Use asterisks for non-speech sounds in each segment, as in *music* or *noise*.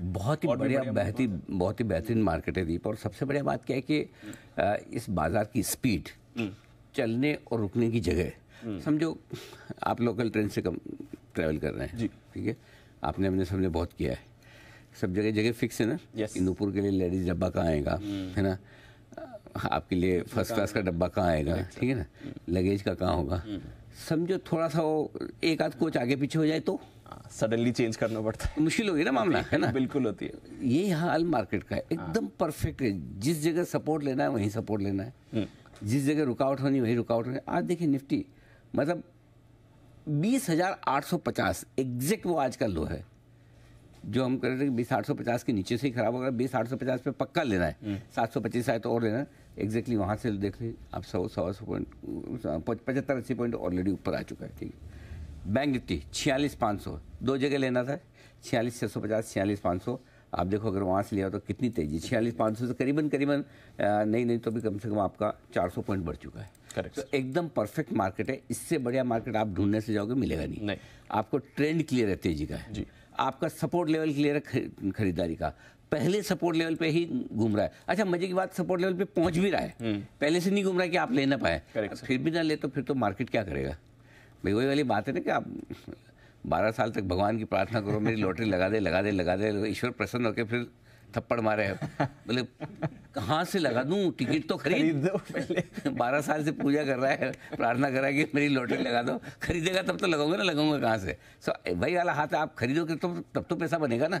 बहुत ही बढ़िया बहुत ही बहुत ही बेहतरीन मार्केट है दीप और सबसे बढ़िया बात क्या है कि इस बाज़ार की स्पीड हम्म। चलने और रुकने की जगह हम्म। समझो आप लोकल ट्रेन से कम ट्रेवल कर रहे हैं ठीक है आपने हमने सबने बहुत किया है सब जगह जगह फिक्स है ना इंदूपुर के लिए लेडीज डब्बा कहाँ आएगा हम्म। है ना आपके लिए फर्स्ट क्लास का डब्बा कहाँ आएगा ठीक है ना लगेज का कहाँ होगा समझो थोड़ा सा वो एक आध कोच आगे पीछे हो जाए तो सडनली चेंज करना पड़ता है मुश्किल होगी ना मामला है ना बिल्कुल होती है ये यहाँ मार्केट का है हाँ। एकदम परफेक्ट है जिस जगह सपोर्ट लेना है वहीं सपोर्ट लेना है हम्म। जिस जगह रुकावट होनी वहीं रुकावट होनी आज देखिए निफ्टी मतलब बीस हजार आठ सौ पचास एग्जैक्ट वो आज का लो है जो हम कह रहे थे बीस आठ सौ पचास के नीचे से ही खराब होगा बीस आठ सौ पचास पे पक्का लेना है हम्म। सात सौ पच्चीस आए तो और लेना एग्जैक्टली वहाँ से देख ली आप सौ सवा सौ पॉइंट पचहत्तर अस्सी पॉइंट ऑलरेडी ऊपर आ चुका है ठीक है बैंक निफ्टी छियालीस पाँच सौ दो जगह लेना था छियालीस छः सौ पचास छियालीस पाँच सौ आप देखो अगर वहाँ से लिया तो कितनी तेजी छियालीस पाँच सौ से करीबन करीबन नहीं नहीं तो भी कम से कम आपका चार सौ पॉइंट बढ़ चुका है करेक्ट तो एकदम परफेक्ट मार्केट है इससे बढ़िया मार्केट आप ढूंढने से जाओगे मिलेगा नहीं, नहीं। आपको ट्रेंड क्लियर है तेजी का है जी आपका सपोर्ट लेवल क्लियर खरीदारी का पहले सपोर्ट लेवल पे ही घूम रहा है अच्छा मजे की बात सपोर्ट लेवल पे पहुंच भी रहा है हम्म। पहले से नहीं घूम रहा है कि आप ले ना पाए फिर भी ना ले तो फिर तो मार्केट क्या करेगा भाई वही वाली बात है ना कि आप बारह साल तक भगवान की प्रार्थना करो मेरी लॉटरी लगा दे लगा दे लगा दे ईश्वर प्रसन्न होकर फिर थप्पड़ मारे बोले कहाँ से लगा दूँ टिकट तो खरीद दो पहले *laughs* बारह साल से पूजा कर रहा है प्रार्थना कर रहा है कि मेरी लॉटरी लगा दो खरीदेगा तब तो लगाऊंगा ना लगाऊंगा कहाँ से सो भाई वाला हाथ आप खरीदोगे तो, तो तब तो पैसा बनेगा ना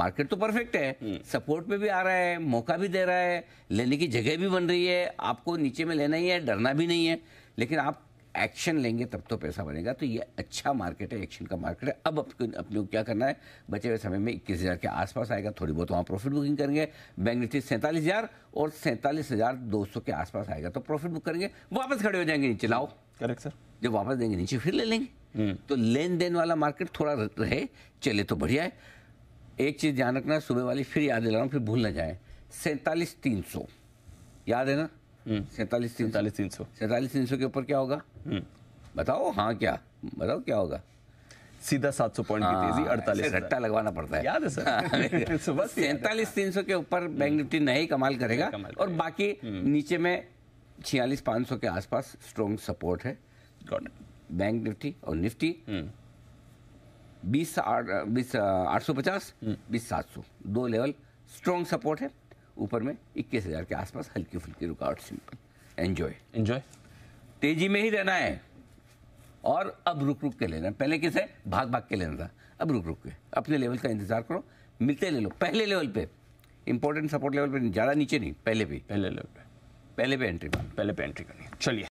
मार्केट तो परफेक्ट है हम्म। सपोर्ट पे भी आ रहा है मौका भी दे रहा है लेने की जगह भी बन रही है आपको नीचे में लेना ही है डरना भी नहीं है लेकिन आप एक्शन लेंगे तब तो पैसा बनेगा तो ये अच्छा मार्केट है एक्शन का मार्केट है अब अपने को क्या करना है बचे हुए समय में इक्कीस हज़ार के आसपास आएगा थोड़ी बहुत वहाँ प्रॉफिट बुकिंग करेंगे बैंक निफ्टी सैंतालीस हज़ार और सैंतालीस हज़ार दो सौ के आसपास आएगा तो प्रॉफिट बुक करेंगे वापस खड़े हो जाएंगे नीचे लाओ करेक्ट सर जब वापस देंगे नीचे फिर ले लेंगे हम्म। तो लेन देन वाला मार्केट थोड़ा रहे चले तो बढ़िया है एक चीज़ ध्यान रखना सुबह वाली फिर याद दिला रहा हूँ फिर भूल ना जाए सैंतालीस तीन सौ याद है ना हम्म। सैतालीस तीन सैतालीस तीन सौ सैतालीस तीन सौ के ऊपर क्या होगा हम्म। बताओ हाँ क्या बताओ क्या होगा सीधा सात सौ पॉइंट की हाँ, तेजी अड़तालीस रट्टा लगवाना पड़ता है याद है सर हाँ, *laughs* सुबह सैतालीस तीन सौ के ऊपर हम्म। बैंक निफ्टी नहीं कमाल करेगा कमाल और बाकी नीचे में छियालीस पाँच सौ के आसपास स्ट्रॉन्ग सपोर्ट है बैंक निफ्टी और निफ्टी बीस बीस आठ सौ पचास बीस सात सौ दो लेवल स्ट्रॉन्ग सपोर्ट है ऊपर में इक्कीस हज़ार के आसपास हल्की फुल्की रुकावट सिंपल एंजॉय एंजॉय तेजी में ही रहना है और अब रुक रुक के लेना पहले कैसे भाग भाग के लेना था अब रुक रुक के अपने लेवल का इंतजार करो मिलते ले लो पहले लेवल पे इंपॉर्टेंट सपोर्ट लेवल पे ज़्यादा नीचे नहीं पहले भी पहले लेवल पे पहले पे एंट्री मार पहले पे एंट्री करनी चलिए